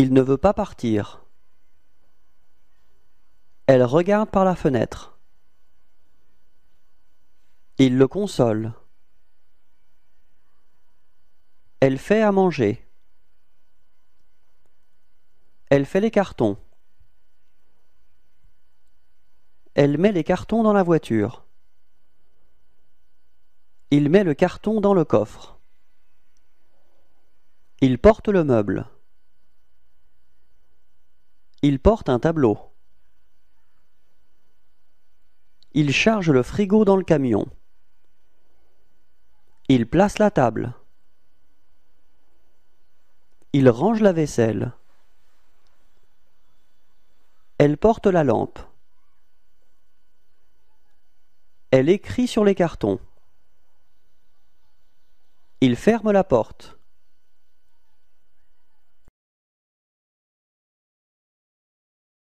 Il ne veut pas partir. Elle regarde par la fenêtre. Il le console. Elle fait à manger. Elle fait les cartons. Elle met les cartons dans la voiture. Il met le carton dans le coffre. Il porte le meuble. Il porte un tableau. Il charge le frigo dans le camion. Il place la table. Il range la vaisselle. Elle porte la lampe. Elle écrit sur les cartons. Il ferme la porte.